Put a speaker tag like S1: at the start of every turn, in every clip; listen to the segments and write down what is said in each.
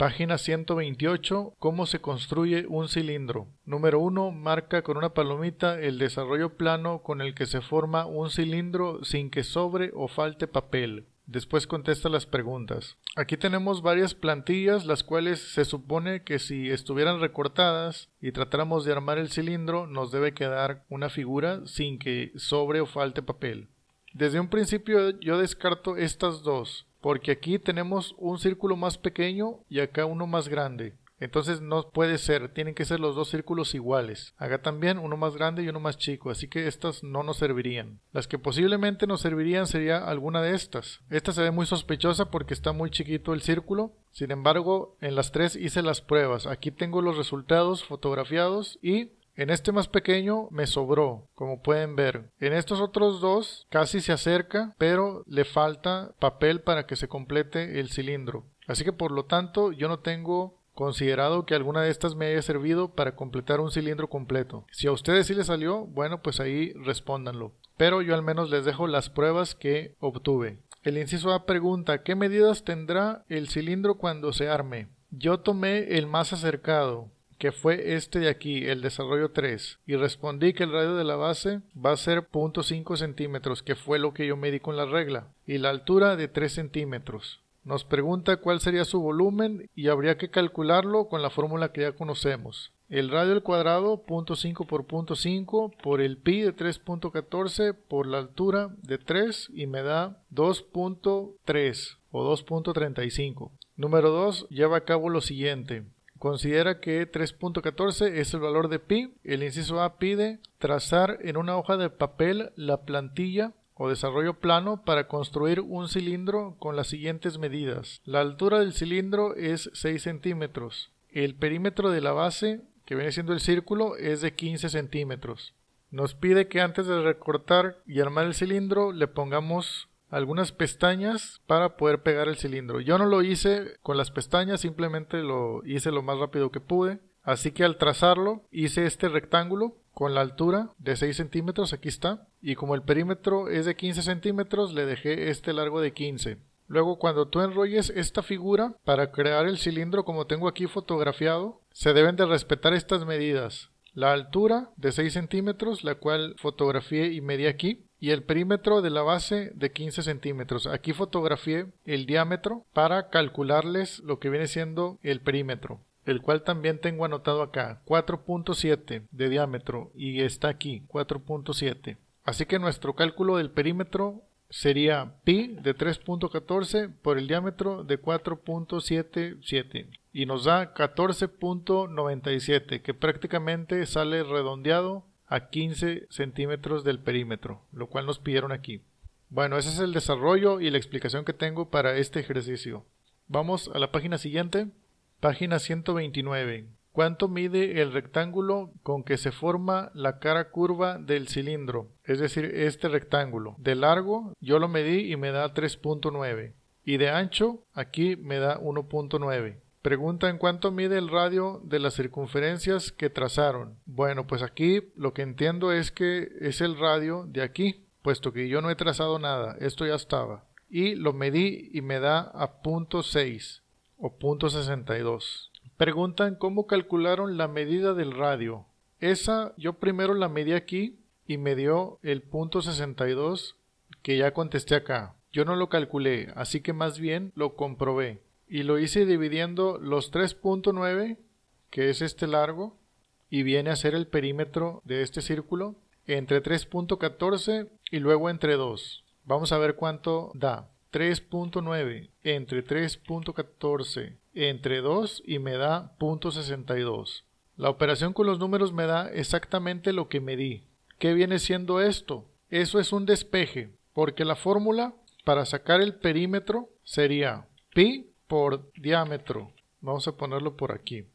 S1: Página 128. ¿Cómo se construye un cilindro? Número 1. Marca con una palomita el desarrollo plano con el que se forma un cilindro sin que sobre o falte papel. Después contesta las preguntas. Aquí tenemos varias plantillas, las cuales se supone que si estuvieran recortadas y tratáramos de armar el cilindro, nos debe quedar una figura sin que sobre o falte papel. Desde un principio yo descarto estas dos, porque aquí tenemos un círculo más pequeño y acá uno más grande. Entonces no puede ser, tienen que ser los dos círculos iguales. Acá también uno más grande y uno más chico, así que estas no nos servirían. Las que posiblemente nos servirían sería alguna de estas. Esta se ve muy sospechosa porque está muy chiquito el círculo. Sin embargo, en las tres hice las pruebas. Aquí tengo los resultados fotografiados y en este más pequeño me sobró, como pueden ver. En estos otros dos casi se acerca, pero le falta papel para que se complete el cilindro. Así que por lo tanto yo no tengo considerado que alguna de estas me haya servido para completar un cilindro completo. Si a ustedes sí les salió, bueno, pues ahí respóndanlo. Pero yo al menos les dejo las pruebas que obtuve. El inciso A pregunta, ¿qué medidas tendrá el cilindro cuando se arme? Yo tomé el más acercado, que fue este de aquí, el desarrollo 3, y respondí que el radio de la base va a ser 0.5 centímetros, que fue lo que yo medí con la regla, y la altura de 3 centímetros. Nos pregunta cuál sería su volumen y habría que calcularlo con la fórmula que ya conocemos. El radio al cuadrado, 0.5 por 0.5, por el pi de 3.14, por la altura de 3 y me da 2.3 o 2.35. Número 2 lleva a cabo lo siguiente. Considera que 3.14 es el valor de pi. El inciso A pide trazar en una hoja de papel la plantilla o desarrollo plano para construir un cilindro con las siguientes medidas. La altura del cilindro es 6 centímetros. El perímetro de la base, que viene siendo el círculo, es de 15 centímetros. Nos pide que antes de recortar y armar el cilindro le pongamos algunas pestañas para poder pegar el cilindro. Yo no lo hice con las pestañas, simplemente lo hice lo más rápido que pude. Así que al trazarlo hice este rectángulo con la altura de 6 centímetros, aquí está. Y como el perímetro es de 15 centímetros, le dejé este largo de 15. Luego cuando tú enrolles esta figura para crear el cilindro como tengo aquí fotografiado, se deben de respetar estas medidas. La altura de 6 centímetros, la cual fotografié y medí aquí y el perímetro de la base de 15 centímetros. Aquí fotografié el diámetro para calcularles lo que viene siendo el perímetro el cual también tengo anotado acá 4.7 de diámetro y está aquí 4.7 así que nuestro cálculo del perímetro sería pi de 3.14 por el diámetro de 4.77 y nos da 14.97 que prácticamente sale redondeado a 15 centímetros del perímetro, lo cual nos pidieron aquí. Bueno, ese es el desarrollo y la explicación que tengo para este ejercicio. Vamos a la página siguiente, página 129. ¿Cuánto mide el rectángulo con que se forma la cara curva del cilindro? Es decir, este rectángulo. De largo yo lo medí y me da 3.9. Y de ancho aquí me da 1.9. Pregunta en cuánto mide el radio de las circunferencias que trazaron. Bueno, pues aquí lo que entiendo es que es el radio de aquí, puesto que yo no he trazado nada, esto ya estaba. Y lo medí y me da a punto 6 o punto 62. Preguntan cómo calcularon la medida del radio. Esa yo primero la medí aquí y me dio el punto 62 que ya contesté acá. Yo no lo calculé, así que más bien lo comprobé y lo hice dividiendo los 3.9, que es este largo, y viene a ser el perímetro de este círculo, entre 3.14 y luego entre 2. Vamos a ver cuánto da. 3.9 entre 3.14 entre 2 y me da .62. La operación con los números me da exactamente lo que medí. ¿Qué viene siendo esto? Eso es un despeje, porque la fórmula para sacar el perímetro sería pi por diámetro. Vamos a ponerlo por aquí.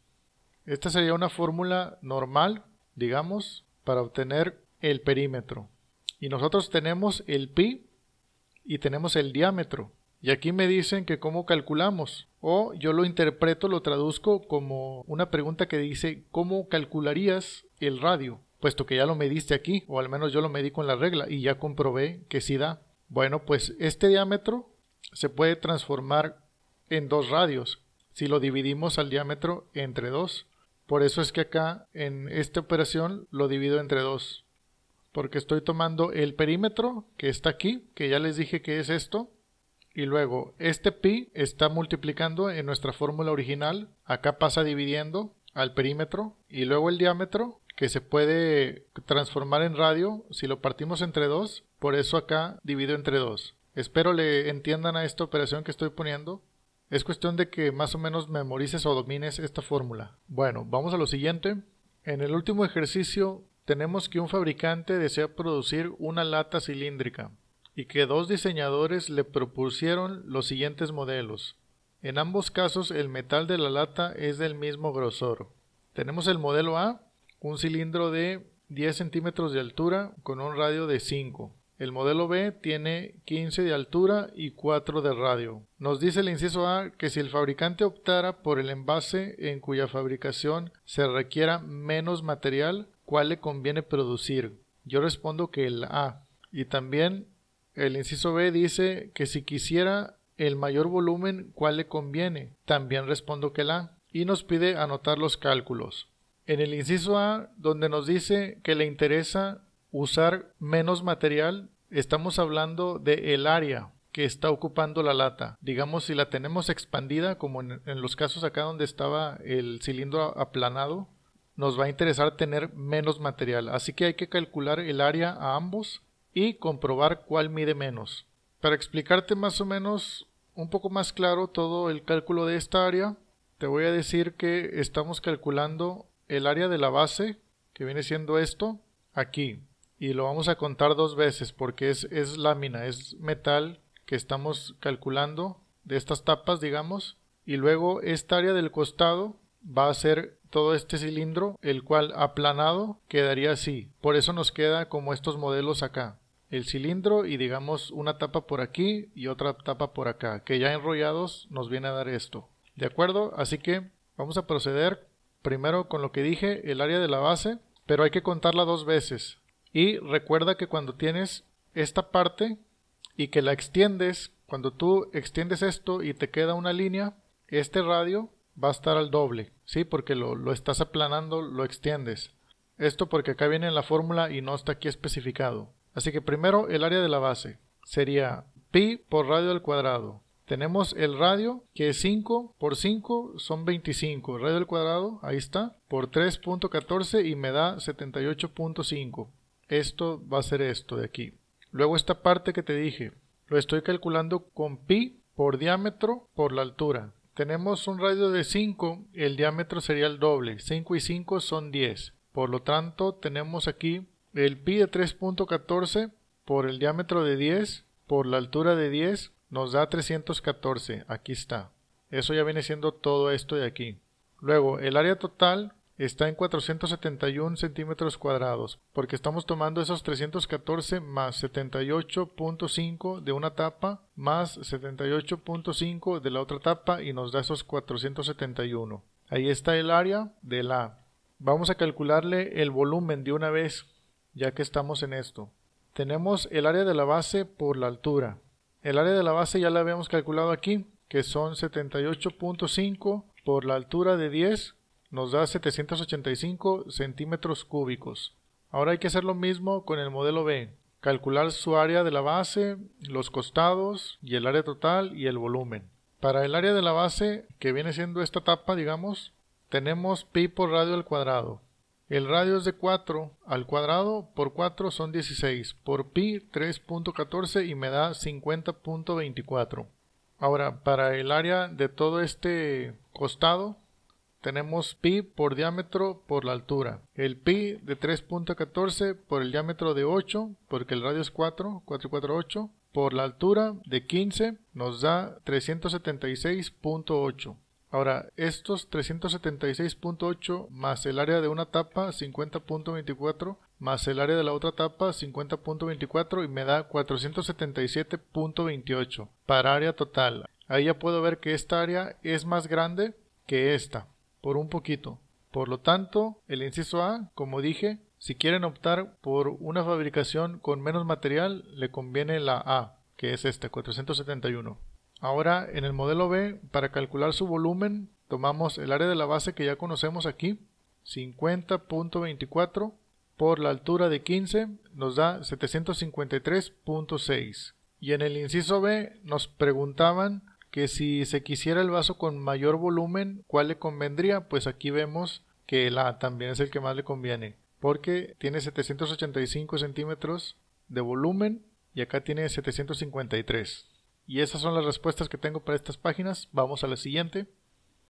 S1: Esta sería una fórmula normal, digamos, para obtener el perímetro. Y nosotros tenemos el pi y tenemos el diámetro. Y aquí me dicen que cómo calculamos. O yo lo interpreto, lo traduzco como una pregunta que dice, ¿cómo calcularías el radio? Puesto que ya lo mediste aquí, o al menos yo lo medí con la regla y ya comprobé que sí da. Bueno, pues este diámetro se puede transformar en dos radios, si lo dividimos al diámetro entre dos. Por eso es que acá en esta operación lo divido entre dos, porque estoy tomando el perímetro que está aquí, que ya les dije que es esto, y luego este pi está multiplicando en nuestra fórmula original, acá pasa dividiendo al perímetro y luego el diámetro que se puede transformar en radio si lo partimos entre dos, por eso acá divido entre dos. Espero le entiendan a esta operación que estoy poniendo. Es cuestión de que más o menos memorices o domines esta fórmula. Bueno, vamos a lo siguiente. En el último ejercicio tenemos que un fabricante desea producir una lata cilíndrica y que dos diseñadores le propusieron los siguientes modelos. En ambos casos el metal de la lata es del mismo grosor. Tenemos el modelo A, un cilindro de 10 centímetros de altura con un radio de 5. El modelo B tiene 15 de altura y 4 de radio. Nos dice el inciso A que si el fabricante optara por el envase en cuya fabricación se requiera menos material, ¿cuál le conviene producir? Yo respondo que el A. Y también el inciso B dice que si quisiera el mayor volumen, ¿cuál le conviene? También respondo que el A. Y nos pide anotar los cálculos. En el inciso A, donde nos dice que le interesa usar menos material, estamos hablando de el área que está ocupando la lata. Digamos, si la tenemos expandida, como en, en los casos acá donde estaba el cilindro aplanado, nos va a interesar tener menos material. Así que hay que calcular el área a ambos y comprobar cuál mide menos. Para explicarte más o menos un poco más claro todo el cálculo de esta área, te voy a decir que estamos calculando el área de la base, que viene siendo esto, aquí y lo vamos a contar dos veces porque es, es lámina, es metal que estamos calculando de estas tapas, digamos, y luego esta área del costado va a ser todo este cilindro, el cual aplanado quedaría así. Por eso nos queda como estos modelos acá. El cilindro y digamos una tapa por aquí y otra tapa por acá, que ya enrollados nos viene a dar esto. ¿De acuerdo? Así que vamos a proceder primero con lo que dije, el área de la base, pero hay que contarla dos veces. Y recuerda que cuando tienes esta parte y que la extiendes, cuando tú extiendes esto y te queda una línea, este radio va a estar al doble, ¿sí? Porque lo, lo estás aplanando, lo extiendes. Esto porque acá viene la fórmula y no está aquí especificado. Así que primero el área de la base sería pi por radio al cuadrado. Tenemos el radio que es 5 por 5 son 25. Radio al cuadrado, ahí está, por 3.14 y me da 78.5 esto va a ser esto de aquí. Luego esta parte que te dije, lo estoy calculando con pi por diámetro por la altura. Tenemos un radio de 5, el diámetro sería el doble, 5 y 5 son 10. Por lo tanto, tenemos aquí el pi de 3.14 por el diámetro de 10 por la altura de 10 nos da 314, aquí está. Eso ya viene siendo todo esto de aquí. Luego, el área total está en 471 centímetros cuadrados, porque estamos tomando esos 314 más 78.5 de una tapa más 78.5 de la otra tapa y nos da esos 471. Ahí está el área de la. Vamos a calcularle el volumen de una vez, ya que estamos en esto. Tenemos el área de la base por la altura. El área de la base ya la habíamos calculado aquí, que son 78.5 por la altura de 10 nos da 785 centímetros cúbicos. Ahora hay que hacer lo mismo con el modelo B, calcular su área de la base, los costados y el área total y el volumen. Para el área de la base, que viene siendo esta tapa, digamos, tenemos pi por radio al cuadrado. El radio es de 4 al cuadrado, por 4 son 16, por pi 3.14 y me da 50.24. Ahora, para el área de todo este costado, tenemos pi por diámetro por la altura. El pi de 3.14 por el diámetro de 8, porque el radio es 4, 448, por la altura de 15 nos da 376.8. Ahora, estos 376.8 más el área de una tapa 50.24 más el área de la otra tapa 50.24 y me da 477.28 para área total. Ahí ya puedo ver que esta área es más grande que esta por un poquito. Por lo tanto, el inciso A, como dije, si quieren optar por una fabricación con menos material, le conviene la A, que es esta, 471. Ahora, en el modelo B, para calcular su volumen, tomamos el área de la base que ya conocemos aquí, 50.24 por la altura de 15 nos da 753.6. Y en el inciso B nos preguntaban que si se quisiera el vaso con mayor volumen, ¿cuál le convendría? Pues aquí vemos que la también es el que más le conviene, porque tiene 785 centímetros de volumen y acá tiene 753. Y esas son las respuestas que tengo para estas páginas. Vamos a la siguiente.